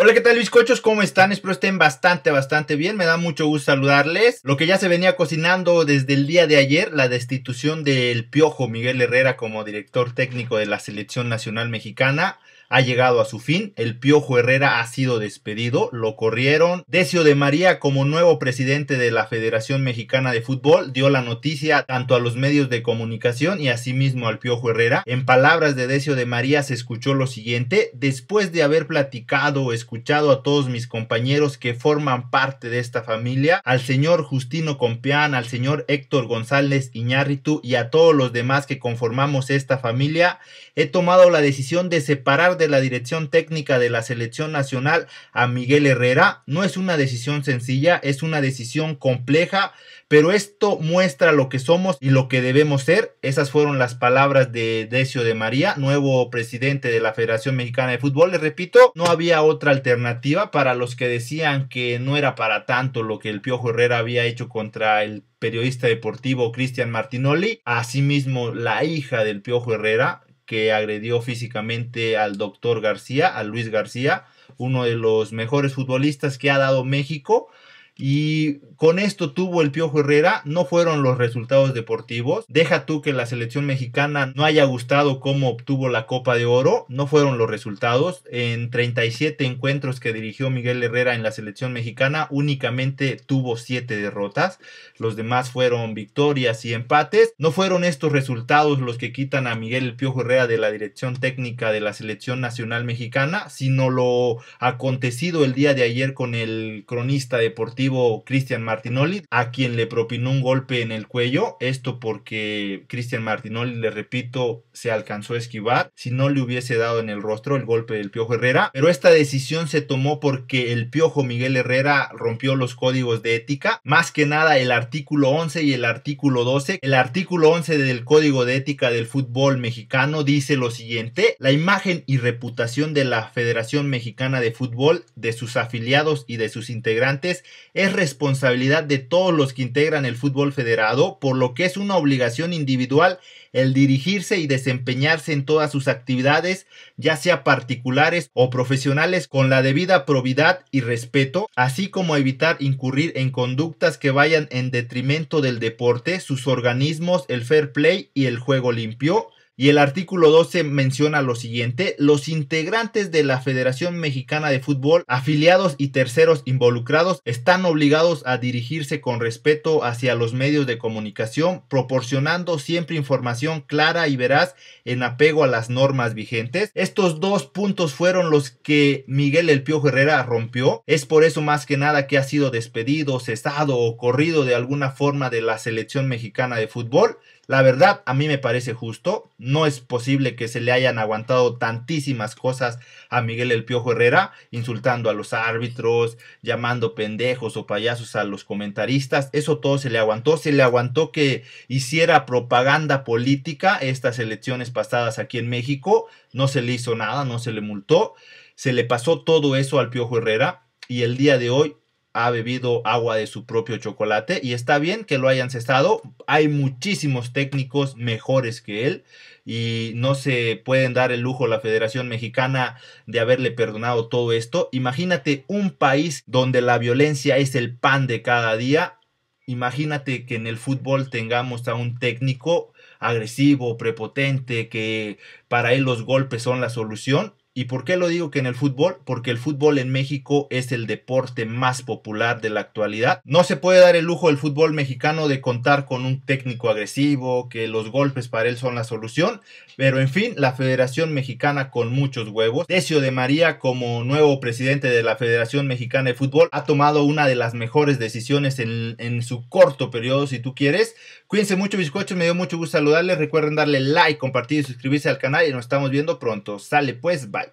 Hola, ¿qué tal, bizcochos? ¿Cómo están? Espero estén bastante, bastante bien. Me da mucho gusto saludarles. Lo que ya se venía cocinando desde el día de ayer, la destitución del piojo Miguel Herrera como director técnico de la Selección Nacional Mexicana ha llegado a su fin. El Piojo Herrera ha sido despedido, lo corrieron. Decio de María como nuevo presidente de la Federación Mexicana de Fútbol dio la noticia tanto a los medios de comunicación y asimismo al Piojo Herrera. En palabras de Decio de María se escuchó lo siguiente, después de haber platicado o escuchado a todos mis compañeros que forman parte de esta familia, al señor Justino Compeán, al señor Héctor González Iñárritu y a todos los demás que conformamos esta familia, he tomado la decisión de separar de la dirección técnica de la selección nacional a Miguel Herrera. No es una decisión sencilla, es una decisión compleja, pero esto muestra lo que somos y lo que debemos ser. Esas fueron las palabras de Decio de María, nuevo presidente de la Federación Mexicana de Fútbol. Les repito, no había otra alternativa para los que decían que no era para tanto lo que el Piojo Herrera había hecho contra el periodista deportivo Cristian Martinoli, asimismo la hija del Piojo Herrera, que agredió físicamente al doctor García, a Luis García, uno de los mejores futbolistas que ha dado México y con esto tuvo el Piojo Herrera, no fueron los resultados deportivos. Deja tú que la selección mexicana no haya gustado cómo obtuvo la Copa de Oro, no fueron los resultados. En 37 encuentros que dirigió Miguel Herrera en la selección mexicana, únicamente tuvo 7 derrotas. Los demás fueron victorias y empates. No fueron estos resultados los que quitan a Miguel el Piojo Herrera de la dirección técnica de la selección nacional mexicana, sino lo acontecido el día de ayer con el cronista deportivo Cristian Martinoli, a quien le propinó un golpe en el cuello. Esto porque Cristian Martinoli, le repito, se alcanzó a esquivar. Si no le hubiese dado en el rostro el golpe del Piojo Herrera. Pero esta decisión se tomó porque el Piojo Miguel Herrera rompió los códigos de ética. Más que nada el artículo 11 y el artículo 12. El artículo 11 del Código de Ética del Fútbol Mexicano dice lo siguiente. La imagen y reputación de la Federación Mexicana de Fútbol, de sus afiliados y de sus integrantes es responsabilidad de todos los que integran el fútbol federado, por lo que es una obligación individual el dirigirse y desempeñarse en todas sus actividades, ya sea particulares o profesionales, con la debida probidad y respeto, así como evitar incurrir en conductas que vayan en detrimento del deporte, sus organismos, el fair play y el juego limpio y el artículo 12 menciona lo siguiente, los integrantes de la Federación Mexicana de Fútbol, afiliados y terceros involucrados, están obligados a dirigirse con respeto hacia los medios de comunicación, proporcionando siempre información clara y veraz en apego a las normas vigentes. Estos dos puntos fueron los que Miguel El Pío Herrera rompió. Es por eso más que nada que ha sido despedido, cesado o corrido de alguna forma de la selección mexicana de fútbol. La verdad, a mí me parece justo no es posible que se le hayan aguantado tantísimas cosas a Miguel el Piojo Herrera, insultando a los árbitros, llamando pendejos o payasos a los comentaristas. Eso todo se le aguantó. Se le aguantó que hiciera propaganda política estas elecciones pasadas aquí en México. No se le hizo nada, no se le multó. Se le pasó todo eso al Piojo Herrera y el día de hoy ha bebido agua de su propio chocolate y está bien que lo hayan cesado. Hay muchísimos técnicos mejores que él y no se pueden dar el lujo a la Federación Mexicana de haberle perdonado todo esto. Imagínate un país donde la violencia es el pan de cada día. Imagínate que en el fútbol tengamos a un técnico agresivo, prepotente, que para él los golpes son la solución ¿Y por qué lo digo que en el fútbol? Porque el fútbol en México es el deporte más popular de la actualidad. No se puede dar el lujo del fútbol mexicano de contar con un técnico agresivo, que los golpes para él son la solución, pero en fin, la Federación Mexicana con muchos huevos. Decio de María como nuevo presidente de la Federación Mexicana de Fútbol ha tomado una de las mejores decisiones en, en su corto periodo, si tú quieres. Cuídense mucho, bizcochos, me dio mucho gusto saludarles. Recuerden darle like, compartir y suscribirse al canal y nos estamos viendo pronto. Sale pues, bye.